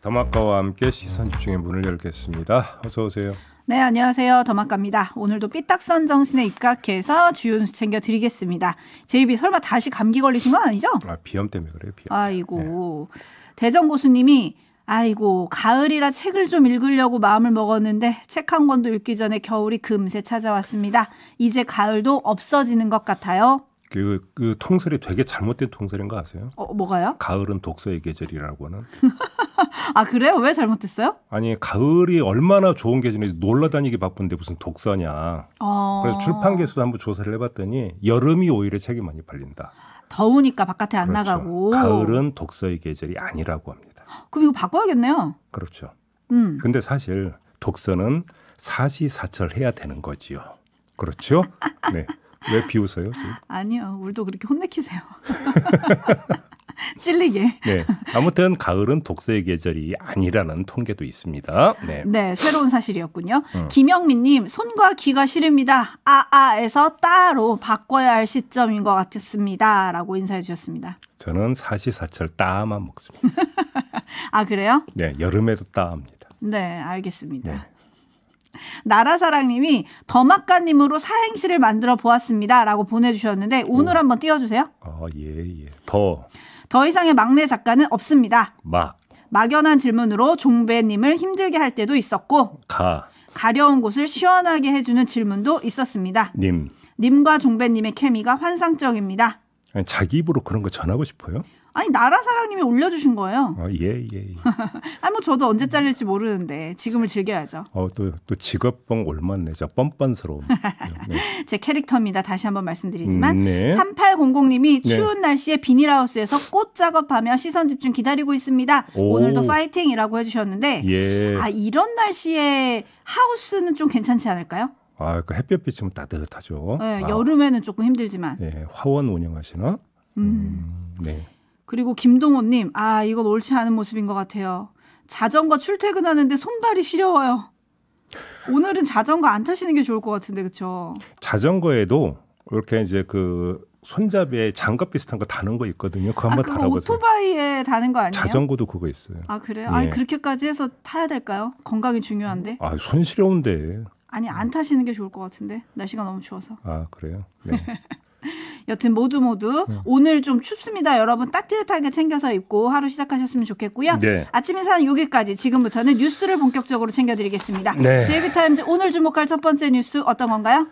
더마카와 함께 시선 집중의 문을 열겠습니다. 어서 오세요. 네, 안녕하세요. 더마카입니다. 오늘도 삐딱선 정신에 입각해서 주요뉴스 챙겨드리겠습니다. 제이비 설마 다시 감기 걸리신 건 아니죠? 아, 비염 때문에 그래요. 비염. 아이고. 네. 대전 고수님이 아이고 가을이라 책을 좀 읽으려고 마음을 먹었는데 책 한 권도 읽기 전에 겨울이 금세 찾아왔습니다. 이제 가을도 없어지는 것 같아요. 그, 그 통설이 되게 잘못된 통설인 거 아세요? 어, 뭐가요? 가을은 독서의 계절이라고는. 아 그래요? 왜 잘못됐어요? 아니 가을이 얼마나 좋은 계절인지 놀러 다니기 바쁜데 무슨 독서냐. 어... 그래서 출판계에서도 한번 조사를 해봤더니 여름이 오히려 책이 많이 팔린다. 더우니까 바깥에 안 그렇죠. 나가고. 가을은 독서의 계절이 아니라고 합니다. 그럼 이거 바꿔야겠네요. 그렇죠. 음. 근데 사실 독서는 사시사철해야 되는 거지요. 그렇죠? 네. 왜 비웃어요? 지금? 아니요. 우리도 그렇게 혼내키세요. 찔리게. 네. 아무튼 가을은 독서의 계절이 아니라는 통계도 있습니다. 네. 네 새로운 사실이었군요. 음. 김영민님, 손과 귀가 시립니다. 아아에서 따로 바꿔야 할 시점인 것 같았습니다. 라고 인사해 주셨습니다. 저는 사시사철 따만 먹습니다. 아, 그래요? 네. 여름에도 따합니다. 네, 알겠습니다. 네. 나라사랑님이 더마카님으로 사행시를 만들어 보았습니다. 라고 보내주셨는데, 운을 오. 한번 띄워주세요. 아, 예, 예. 더. 더 이상의 막내 작가는 없습니다. 막. 막연한 질문으로 종배님을 힘들게 할 때도 있었고, 가. 가려운 곳을 시원하게 해주는 질문도 있었습니다. 님. 님과 종배님의 케미가 환상적입니다. 자기 입으로 그런 거 전하고 싶어요? 아니 나라사랑님이 올려주신 거예요. 어, 예, 예. 예. 아니 뭐 저도 언제 잘릴지 모르는데 지금을 즐겨야죠. 어 또또 또 직업병 올만내죠. 뻔뻔스러운 네. 제 캐릭터입니다. 다시 한번 말씀드리지만 음, 네. 3800님이 네. 추운 날씨에 비닐하우스에서 꽃 작업하며 시선 집중 기다리고 있습니다. 오. 늘도 파이팅이라고 해주셨는데 예. 아 이런 날씨에 하우스는 좀 괜찮지 않을까요? 아, 그 햇볕 비치면 따뜻하죠. 네, 아. 여름에는 조금 힘들지만. 예, 화원 운영하시나? 음. 음 네. 그리고 김동호님, 아, 이건 옳지 않은 모습인 것 같아요. 자전거 출퇴근하는데 손발이 시려워요. 오늘은 자전거 안 타시는 게 좋을 것 같은데, 그쵸? 자전거에도 이렇게 이제 그 손잡이에 장갑 비슷한 거 다는 거 있거든요. 그거 아, 한번 아, 달아보세요. 오토바이에 다는 거 아니에요? 자전거도 그거 있어요. 아 그래요? 예. 아니 그렇게까지 해서 타야 될까요? 건강이 중요한데. 아 손시려운데. 아니 안 타시는 게 좋을 것 같은데 날씨가 너무 추워서. 아 그래요? 네. 여튼 모두 모두 음. 오늘 좀 춥습니다. 여러분 따뜻하게 챙겨서 입고 하루 시작하셨으면 좋겠고요. 네. 아침 인사는 여기까지. 지금부터는 뉴스를 본격적으로 챙겨드리겠습니다. 네. 제이비타임즈 오늘 주목할 첫 번째 뉴스 어떤 건가요?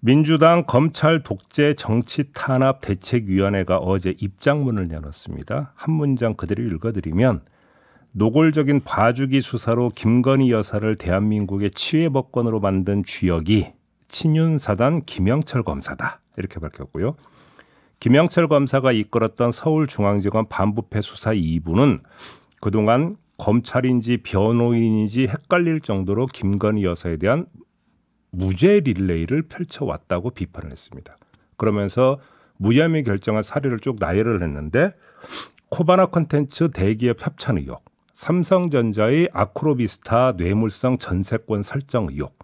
민주당 검찰 독재 정치 탄압 대책위원회가 어제 입장문을 내놨습니다. 한 문장 그대로 읽어드리면 노골적인 봐주기 수사로 김건희 여사를 대한민국의 치외 법권으로 만든 주역이 친윤사단 김영철 검사다 이렇게 밝혔고요. 김영철 검사가 이끌었던 서울중앙지검 반부패 수사 2부는 그동안 검찰인지 변호인인지 헷갈릴 정도로 김건희 여사에 대한 무죄 릴레이를 펼쳐왔다고 비판을 했습니다. 그러면서 무혐의 결정한 사례를 쭉 나열을 했는데 코바나 콘텐츠 대기업 협찬 의혹, 삼성전자의 아크로비스타 뇌물성 전세권 설정 의혹,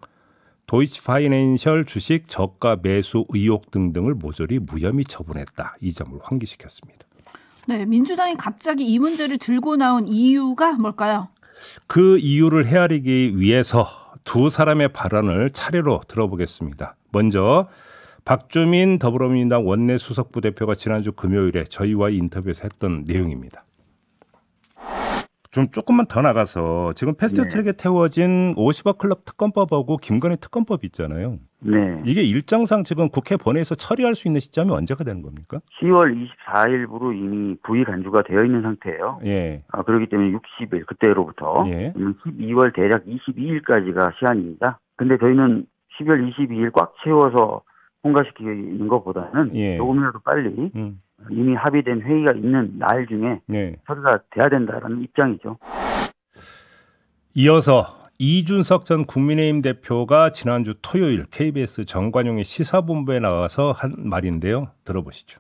도이치 파이낸셜 주식 저가 매수 의혹 등등을 모조리 무혐의 처분했다. 이 점을 환기시켰습니다. 네, 민주당이 갑자기 이 문제를 들고 나온 이유가 뭘까요? 그 이유를 헤아리기 위해서 두 사람의 발언을 차례로 들어보겠습니다. 먼저 박주민 더불어민주당 원내 수석부대표가 지난주 금요일에 저희와 인터뷰에서 했던 내용입니다. 좀 조금만 더 나가서 지금 패스트 네. 트랙에 태워진 50억 클럽 특검법하고 김건희 특검법 있잖아요. 네. 이게 일정상 지금 국회 본회에서 처리할 수 있는 시점이 언제가 되는 겁니까? 10월 24일부로 이미 부의 간주가 되어 있는 상태예요. 예. 아, 그렇기 때문에 60일 그때로부터 예. 12월 대략 22일까지가 시한입니다. 근데 저희는 1 0월 22일 꽉 채워서 통과시키는 것보다는 예. 조금이라도 빨리 음. 이미 합의된 회의가 있는 날 중에 네. 협의가 돼야 된다라는 입장이죠. 이어서 이준석 전 국민의힘 대표가 지난주 토요일 KBS 정관용의 시사본부에 나가서 한 말인데요. 들어보시죠.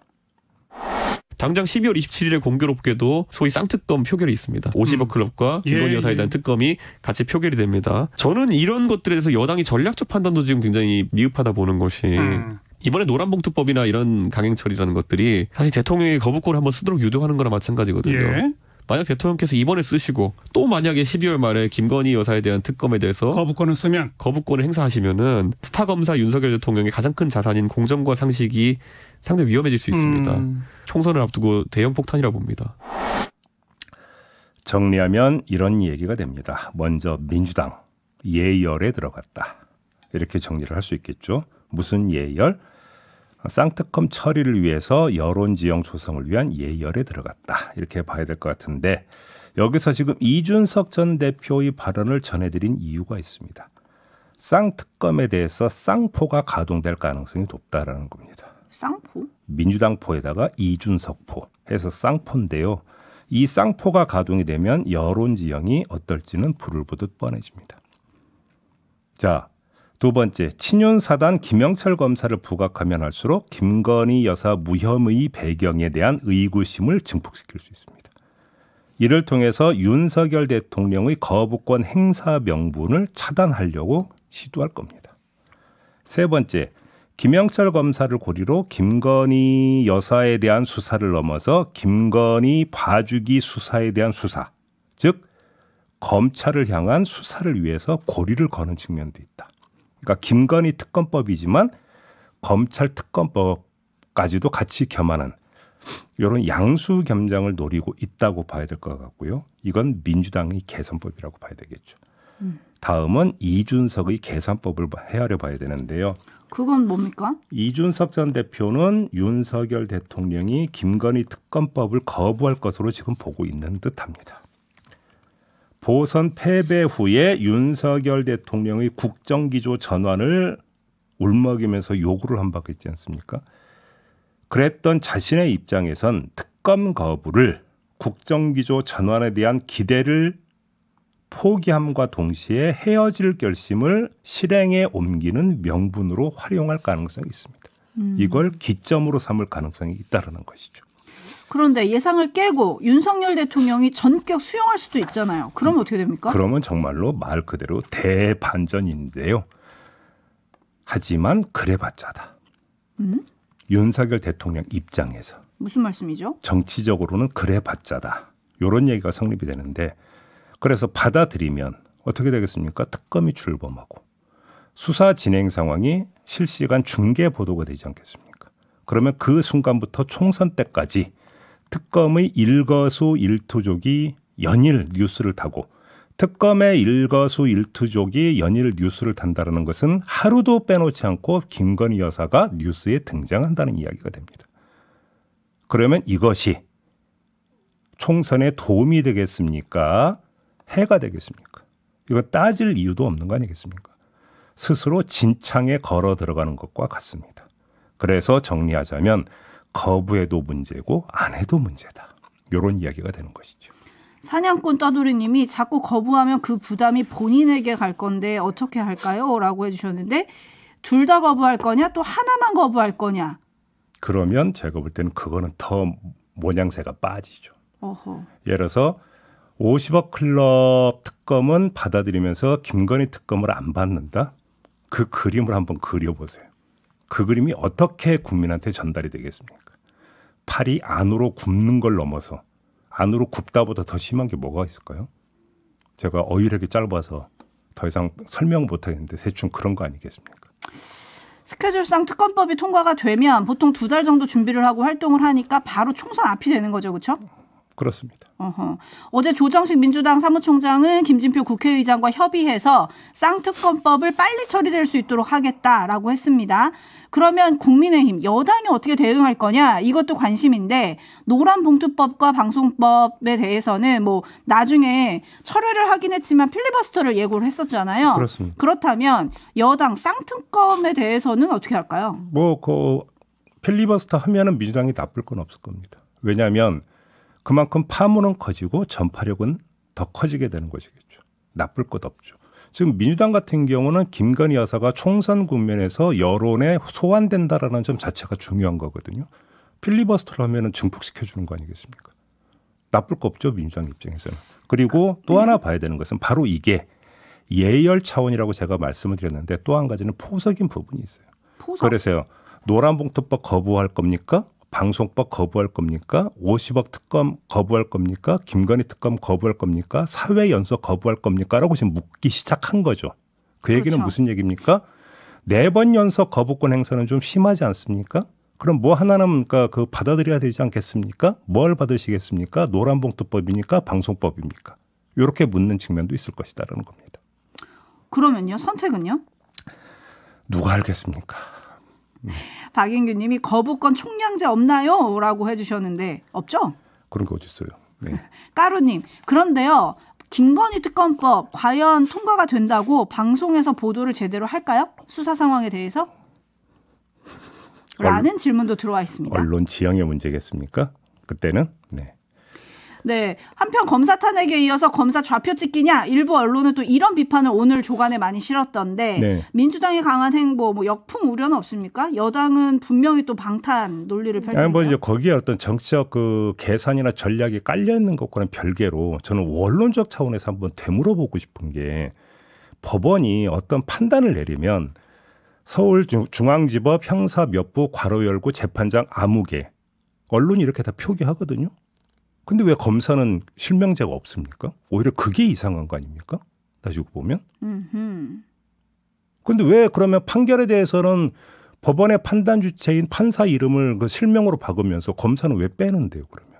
당장 12월 27일에 공교롭게도 소위 쌍특검 표결이 있습니다. 오지버 음. 클럽과 예, 김건희 여사에 예. 대한 특검이 같이 표결이 됩니다. 저는 이런 것들에 대해서 여당이 전략적 판단도 지금 굉장히 미흡하다 보는 것이 음. 이번에 노란봉투법이나 이런 강행처리라는 것들이 사실 대통령이 거부권을 한번 쓰도록 유도하는 거나 마찬가지거든요. 예. 만약 대통령께서 이번에 쓰시고 또 만약에 12월 말에 김건희 여사에 대한 특검에 대해서 거부권을 쓰면 거부권을 행사하시면은 스타 검사 윤석열 대통령의 가장 큰 자산인 공정과 상식이 상당히 위험해질 수 음. 있습니다. 음. 총선을 앞두고 대형 폭탄이라 봅니다. 정리하면 이런 얘기가 됩니다. 먼저 민주당 예열에 들어갔다. 이렇게 정리를 할 수 있겠죠. 무슨 예열? 쌍특검 처리를 위해서 여론 지형 조성을 위한 예열에 들어갔다 이렇게 봐야 될 것 같은데 여기서 지금 이준석 전 대표의 발언을 전해드린 이유가 있습니다. 쌍특검에 대해서 쌍포가 가동될 가능성이 높다라는 겁니다. 쌍포? 민주당포에다가 이준석포 해서 쌍포인데요. 이 쌍포가 가동이 되면 여론 지형이 어떨지는 불을 보듯 뻔해집니다. 자, 두 번째, 친윤사단 김영철 검사를 부각하면 할수록 김건희 여사 무혐의 배경에 대한 의구심을 증폭시킬 수 있습니다. 이를 통해서 윤석열 대통령의 거부권 행사 명분을 차단하려고 시도할 겁니다. 세 번째, 김영철 검사를 고리로 김건희 여사에 대한 수사를 넘어서 김건희 봐주기 수사에 대한 수사, 즉 검찰을 향한 수사를 위해서 고리를 거는 측면도 있다. 그러니까 김건희 특검법이지만 검찰 특검법까지도 같이 겸하는 이런 양수 겸장을 노리고 있다고 봐야 될 것 같고요. 이건 민주당의 개선법이라고 봐야 되겠죠. 음. 다음은 이준석의 개선법을 헤아려 봐야 되는데요. 그건 뭡니까? 이준석 전 대표는 윤석열 대통령이 김건희 특검법을 거부할 것으로 지금 보고 있는 듯합니다. 보선 패배 후에 윤석열 대통령의 국정기조 전환을 울먹이면서 요구를 한 바가 있지 않습니까? 그랬던 자신의 입장에선 특검 거부를 국정기조 전환에 대한 기대를 포기함과 동시에 헤어질 결심을 실행에 옮기는 명분으로 활용할 가능성이 있습니다. 음. 이걸 기점으로 삼을 가능성이 있다라는 것이죠. 그런데 예상을 깨고 윤석열 대통령이 전격 수용할 수도 있잖아요. 그럼 어떻게 됩니까? 그러면 정말로 말 그대로 대반전인데요. 하지만 그래봤자다. 음? 윤석열 대통령 입장에서 무슨 말씀이죠? 정치적으로는 그래봤자다. 이런 얘기가 성립이 되는데 그래서 받아들이면 어떻게 되겠습니까? 특검이 출범하고 수사 진행 상황이 실시간 중계 보도가 되지 않겠습니까? 그러면 그 순간부터 총선 때까지 특검의 일거수 일투족이 연일 뉴스를 타고 특검의 일거수 일투족이 연일 뉴스를 탄다는 것은 하루도 빼놓지 않고 김건희 여사가 뉴스에 등장한다는 이야기가 됩니다. 그러면 이것이 총선에 도움이 되겠습니까? 해가 되겠습니까? 이거 따질 이유도 없는 거 아니겠습니까? 스스로 진창에 걸어 들어가는 것과 같습니다. 그래서 정리하자면 거부해도 문제고 안 해도 문제다. 요런 이야기가 되는 것이죠. 사냥꾼 따돌이님이 자꾸 거부하면 그 부담이 본인에게 갈 건데 어떻게 할까요? 라고 해주셨는데 둘 다 거부할 거냐 또 하나만 거부할 거냐 그러면 제가 볼 때는 그거는 더 모양새가 빠지죠. 어허. 예를 들어서 50억 클럽 특검은 받아들이면서 김건희 특검을 안 받는다. 그 그림을 한번 그려보세요. 그 그림이 어떻게 국민한테 전달이 되겠습니까? 팔이 안으로 굽는 걸 넘어서 안으로 굽다보다 더 심한 게 뭐가 있을까요? 제가 어휘력이 짧아서 더 이상 설명 못하겠는데 대충 그런 거 아니겠습니까? 스케줄상 특검법이 통과가 되면 보통 두 달 정도 준비를 하고 활동을 하니까 바로 총선 앞이 되는 거죠, 그렇죠? 그렇습니다. 어허. 어제 조정식 민주당 사무총장은 김진표 국회의장과 협의해서 쌍특검법을 빨리 처리될 수 있도록 하겠다라고 했습니다. 그러면 국민의힘 여당이 어떻게 대응할 거냐 이것도 관심인데 노란 봉투법과 방송법에 대해서는 뭐 나중에 철회를 하긴 했지만 필리버스터를 예고를 했었잖아요. 그렇습니다. 그렇다면 여당 쌍특검에 대해서는 어떻게 할까요? 뭐 그 필리버스터 하면은 민주당이 나쁠 건 없을 겁니다. 왜냐하면 그만큼 파문은 커지고 전파력은 더 커지게 되는 것이겠죠. 나쁠 것 없죠. 지금 민주당 같은 경우는 김건희 여사가 총선 국면에서 여론에 소환된다라는 점 자체가 중요한 거거든요. 필리버스터를 하면은 증폭시켜 주는 거 아니겠습니까? 나쁠 거 없죠 민주당 입장에서는. 그리고 또 하나 봐야 되는 것은 바로 이게 예열 차원이라고 제가 말씀을 드렸는데 또 한 가지는 포석인 부분이 있어요. 포석? 그래서요 노란봉투법 거부할 겁니까? 방송법 거부할 겁니까? 50억 특검 거부할 겁니까? 김건희 특검 거부할 겁니까? 사회 연속 거부할 겁니까? 라고 지금 묻기 시작한 거죠. 그 얘기는 그렇죠. 무슨 얘기입니까? 네 번 연속 거부권 행사는 좀 심하지 않습니까? 그럼 뭐 하나는 그러그 그러니까 받아들여야 되지 않겠습니까? 뭘 받으시겠습니까? 노란봉투법입니까? 방송법입니까? 이렇게 묻는 측면도 있을 것이다라는 겁니다. 그러면요 선택은요? 누가 알겠습니까? 박인규 님이 거부권 총량제 없나요? 라고 해주셨는데 없죠? 그런 게 어딨어요. 네. 까루님 그런데요. 김건희 특검법 과연 통과가 된다고 방송에서 보도를 제대로 할까요? 수사 상황에 대해서? 라는 질문도 들어와 있습니다. 언론 지형의 문제겠습니까? 그때는 네. 네. 한편 검사 탄핵에 이어서 검사 좌표 찍기냐 일부 언론은 또 이런 비판을 오늘 조간에 많이 실었던데 네. 민주당의 강한 행보 뭐 역풍 우려는 없습니까? 여당은 분명히 또 방탄 논리를 펼쳤네요. 아니 뭐 이제 거기에 어떤 정치적 그 계산이나 전략이 깔려 있는 것과는 별개로 저는 원론적 차원에서 한번 되물어보고 싶은 게 법원이 어떤 판단을 내리면 서울중앙지법 형사 몇부 괄호 열고 재판장 아무개 언론이 이렇게 다 표기하거든요. 근데 왜 검사는 실명제가 없습니까? 오히려 그게 이상한 거 아닙니까? 나중에 보면. 근데 왜 그러면 판결에 대해서는 법원의 판단 주체인 판사 이름을 그 실명으로 박으면서 검사는 왜 빼는데요, 그러면?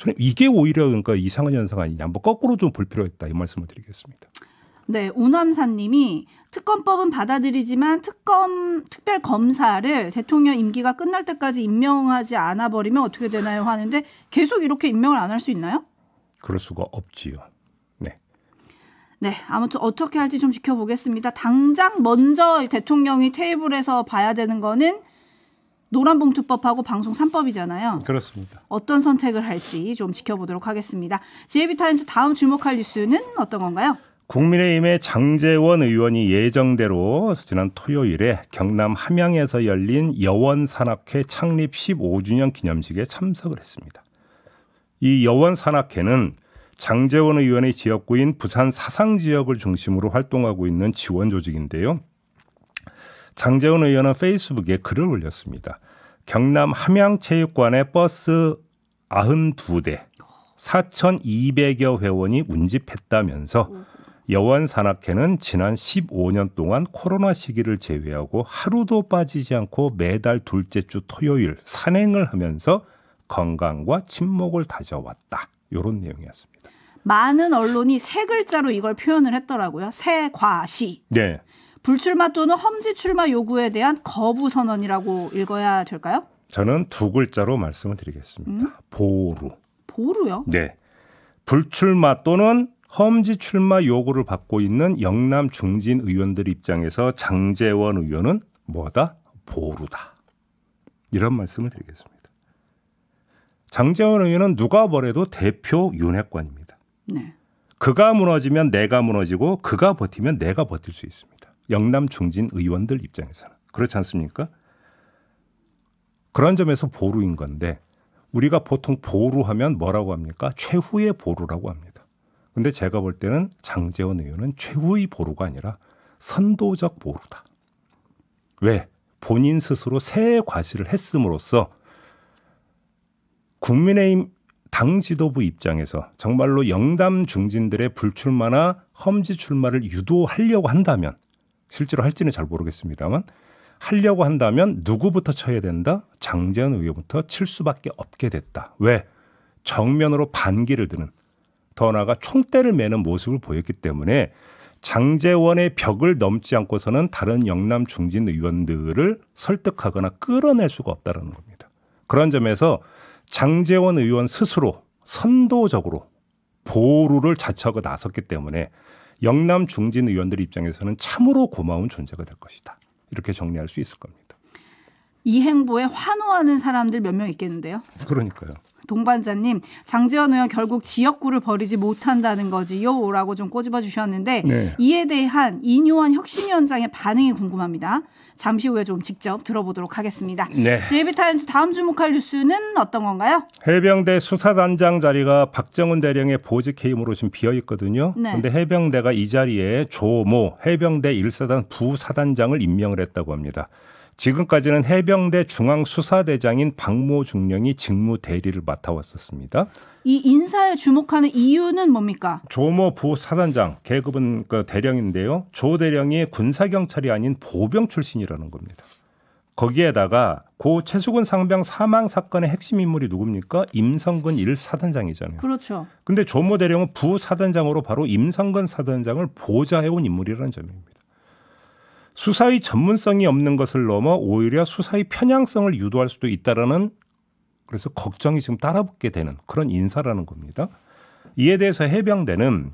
저는 이게 오히려 그러니까 이상한 현상 아니냐. 한번 거꾸로 좀 볼 필요가 있다. 이 말씀을 드리겠습니다. 네, 우남사님이 특검법은 받아들이지만 특검 특별 검사를 대통령 임기가 끝날 때까지 임명하지 않아 버리면 어떻게 되나요 하는데 계속 이렇게 임명을 안 할 수 있나요? 그럴 수가 없지요. 네. 네, 아무튼 어떻게 할지 좀 지켜보겠습니다. 당장 먼저 대통령이 테이블에서 봐야 되는 거는 노란봉투법하고 방송 3법이잖아요. 그렇습니다. 어떤 선택을 할지 좀 지켜보도록 하겠습니다. 제에비타임즈 다음 주목할 뉴스는 어떤 건가요? 국민의힘의 장재원 의원이 예정대로 지난 토요일에 경남 함양에서 열린 여원산악회 창립 15주년 기념식에 참석을 했습니다. 이 여원산악회는 장재원 의원의 지역구인 부산 사상 지역을 중심으로 활동하고 있는 지원 조직인데요. 장재원 의원은 페이스북에 글을 올렸습니다. 경남 함양체육관에 버스 92대 4,200여 회원이 운집했다면서 여원 산악회는 지난 15년 동안 코로나 시기를 제외하고 하루도 빠지지 않고 매달 둘째 주 토요일 산행을 하면서 건강과 친목을 다져왔다. 이런 내용이었습니다. 많은 언론이 세 글자로 이걸 표현을 했더라고요. 세과시. 네. 불출마 또는 험지 출마 요구에 대한 거부 선언이라고 읽어야 될까요? 저는 두 글자로 말씀을 드리겠습니다. 음? 보루. 보루요? 네. 불출마 또는 험지 출마 요구를 받고 있는 영남 중진 의원들 입장에서 장재원 의원은 뭐다? 보루다. 이런 말씀을 드리겠습니다. 장재원 의원은 누가 뭐래도 대표 윤핵관입니다. 네. 그가 무너지면 내가 무너지고 그가 버티면 내가 버틸 수 있습니다. 영남 중진 의원들 입장에서는 그렇지 않습니까? 그런 점에서 보루인 건데 우리가 보통 보루하면 뭐라고 합니까? 최후의 보루라고 합니다. 근데 제가 볼 때는 장재원 의원은 최후의 보루가 아니라 선도적 보루다. 왜? 본인 스스로 새 과시를 했음으로써 국민의힘 당 지도부 입장에서 정말로 영담 중진들의 불출마나 험지 출마를 유도하려고 한다면 실제로 할지는 잘 모르겠습니다만 하려고 한다면 누구부터 쳐야 된다? 장재현 의원부터 칠 수밖에 없게 됐다. 왜? 정면으로 반기를 드는 더나가 총대를 매는 모습을 보였기 때문에 장재원의 벽을 넘지 않고서는 다른 영남 중진 의원들을 설득하거나 끌어낼 수가 없다라는 겁니다. 그런 점에서 장재원 의원 스스로 선도적으로 보루를 자처하고 나섰기 때문에 영남 중진 의원들 입장에서는 참으로 고마운 존재가 될 것이다. 이렇게 정리할 수 있을 겁니다. 이 행보에 환호하는 사람들 몇 명 있겠는데요? 그러니까요. 동반자님 장재현 의원 결국 지역구를 버리지 못한다는 거지요라고 좀 꼬집어 주셨는데 네. 이에 대한 이뇨한 혁신위원장의 반응이 궁금합니다. 잠시 후에 좀 직접 들어보도록 하겠습니다. 네. 제이비타임즈 다음 주목할 뉴스는 어떤 건가요? 해병대 수사단장 자리가 박정은 대령의 보직 해임으로 지금 비어 있거든요. 네. 그런데 해병대가 이 자리에 조모 해병대 일사단 부사단장을 임명을 했다고 합니다. 지금까지는 해병대 중앙수사대장인 박모 중령이 직무 대리를 맡아왔었습니다. 이 인사에 주목하는 이유는 뭡니까? 조모 부 사단장 계급은 그 대령인데요. 조 대령이 군사경찰이 아닌 보병 출신이라는 겁니다. 거기에다가 고 최수근 상병 사망 사건의 핵심 인물이 누굽니까? 임성근 1사단장이잖아요. 그렇죠. 근데 조모 대령은 부사단장으로 바로 임성근 사단장을 보좌해온 인물이라는 점입니다. 수사의 전문성이 없는 것을 넘어 오히려 수사의 편향성을 유도할 수도 있다라는 그래서 걱정이 지금 따라붙게 되는 그런 인사라는 겁니다. 이에 대해서 해병대는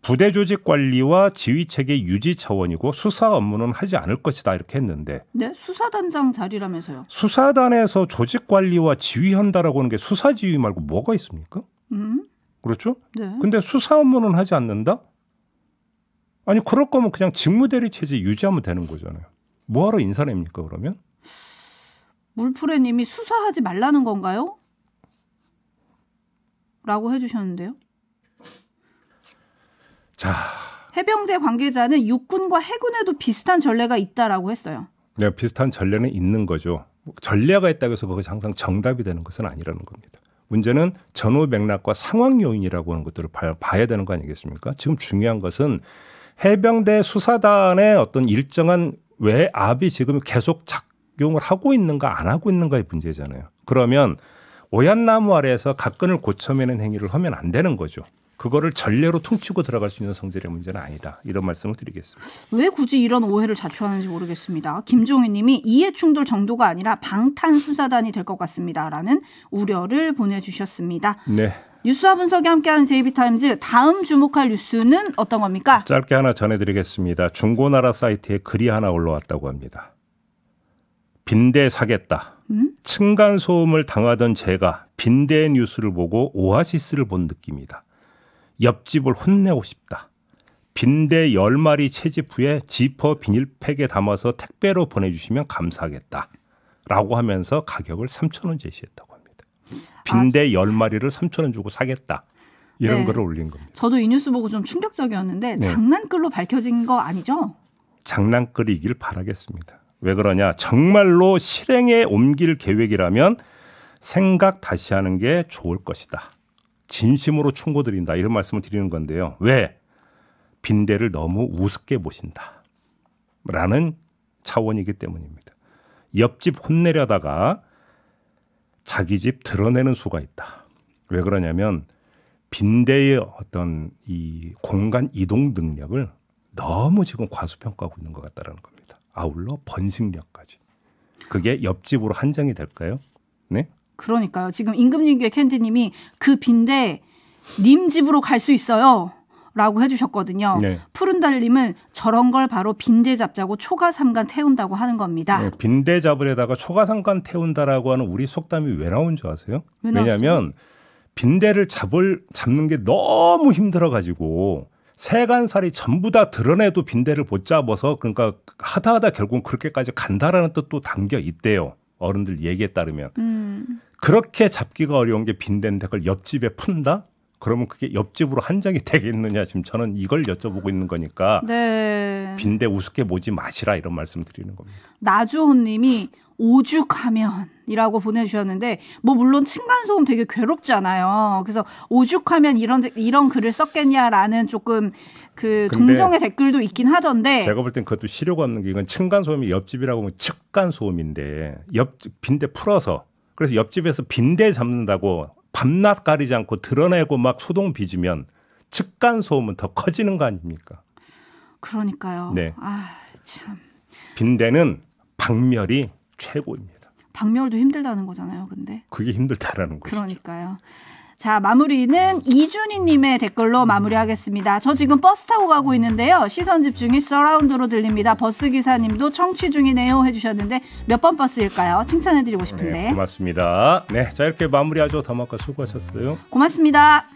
부대 조직 관리와 지휘 체계 유지 차원이고 수사 업무는 하지 않을 것이다 이렇게 했는데 네 수사단장 자리라면서요 수사단에서 조직 관리와 지휘한다라고 하는 게 수사 지휘 말고 뭐가 있습니까? 음 그렇죠? 네. 근데 수사 업무는 하지 않는다? 아니 그럴 거면 그냥 직무대리 체제 유지하면 되는 거잖아요. 뭐하러 인사냅니까 그러면? 물프레님이 수사하지 말라는 건가요? 라고 해주셨는데요. 자 해병대 관계자는 육군과 해군에도 비슷한 전례가 있다라고 했어요. 네, 비슷한 전례는 있는 거죠. 전례가 있다고 해서 그것이 항상 정답이 되는 것은 아니라는 겁니다. 문제는 전후 맥락과 상황 요인이라고 하는 것들을 봐야 되는 거 아니겠습니까? 지금 중요한 것은 해병대 수사단의 어떤 일정한 왜압이 지금 계속 작용을 하고 있는가 안 하고 있는가의 문제잖아요. 그러면 오얏나무 아래에서 각근을 고쳐매는 행위를 하면 안 되는 거죠. 그거를 전례로 퉁치고 들어갈 수 있는 성질의 문제는 아니다. 이런 말씀을 드리겠습니다. 왜 굳이 이런 오해를 자초하는지 모르겠습니다. 김종희 님이 이해 충돌 정도가 아니라 방탄 수사단이 될 것 같습니다라는 우려를 보내 주셨습니다. 네. 뉴스와 분석이 함께하는 JB타임즈 다음 주목할 뉴스는 어떤 겁니까? 짧게 하나 전해드리겠습니다. 중고나라 사이트에 글이 하나 올라왔다고 합니다. 빈대 사겠다. 음? 층간소음을 당하던 제가 빈대 뉴스를 보고 오아시스를 본 느낌이다. 옆집을 혼내고 싶다. 빈대 10마리 채집 후에 지퍼 비닐팩에 담아서 택배로 보내주시면 감사하겠다. 라고 하면서 가격을 3천원 제시했다고 합니다. 아, 빈대 열마리를 아. 3천 원 주고 사겠다. 이런 네. 글을 올린 겁니다. 저도 이 뉴스 보고 좀 충격적이었는데 네. 장난글로 밝혀진 거 아니죠? 장난글이길 바라겠습니다. 왜 그러냐? 정말로 실행에 옮길 계획이라면 생각 다시 하는 게 좋을 것이다. 진심으로 충고드린다. 이런 말씀을 드리는 건데요. 왜? 빈대를 너무 우습게 보신다. 라는 차원이기 때문입니다. 옆집 혼내려다가 자기 집 드러내는 수가 있다. 왜 그러냐면 빈대의 어떤 이 공간 이동 능력을 너무 지금 과소평가하고 있는 것 같다라는 겁니다. 아울러 번식력까지. 그게 옆집으로 한정이 될까요? 네? 그러니까요. 지금 임금님께 캔디님이 그 빈대 님 집으로 갈 수 있어요. 라고 해주셨거든요. 네. 푸른달님은 저런 걸 바로 빈대 잡자고 초가삼간 태운다고 하는 겁니다. 네, 빈대 잡으려다가 초가삼간 태운다라고 하는 우리 속담이 왜 나온 줄 아세요? 왜 왜냐하면 빈대를 잡을 잡는 게 너무 힘들어 가지고 세간살이 전부 다 드러내도 빈대를 못 잡아서 그러니까 하다 하다 결국은 그렇게까지 간다라는 뜻도 담겨 있대요. 어른들 얘기에 따르면 음. 그렇게 잡기가 어려운 게 빈대인데 그걸 옆집에 푼다? 그러면 그게 옆집으로 한 장이 되겠느냐 지금 저는 이걸 여쭤보고 있는 거니까 네. 빈대 우습게 보지 마시라 이런 말씀 드리는 겁니다. 나주호님이 오죽하면이라고 보내주셨는데 뭐 물론 층간소음 되게 괴롭잖아요. 그래서 오죽하면 이런 이런 글을 썼겠냐라는 조금 그 동정의 댓글도 있긴 하던데 제가 볼 땐 그것도 시효가 없는 게 이건 층간소음이 옆집이라고 하면 측간소음인데 옆 빈대 풀어서 그래서 옆집에서 빈대 잡는다고 밤낮 가리지 않고 드러내고 막 소동 빚으면 측간 소음은 더 커지는 거 아닙니까? 그러니까요. 네. 아, 참. 빈대는 박멸이 최고입니다. 박멸도 힘들다는 거잖아요, 근데. 그게 힘들다라는 거죠. 그러니까요. 거시죠. 자, 마무리는 이준희님의 댓글로 마무리하겠습니다. 저 지금 버스 타고 가고 있는데요. 시선 집중이 서라운드로 들립니다. 버스 기사님도 청취 중이네요 해주셨는데 몇 번 버스일까요? 칭찬해드리고 네, 싶은데. 네, 고맙습니다. 네, 자 이렇게 마무리하죠. 더마까 수고하셨어요. 고맙습니다.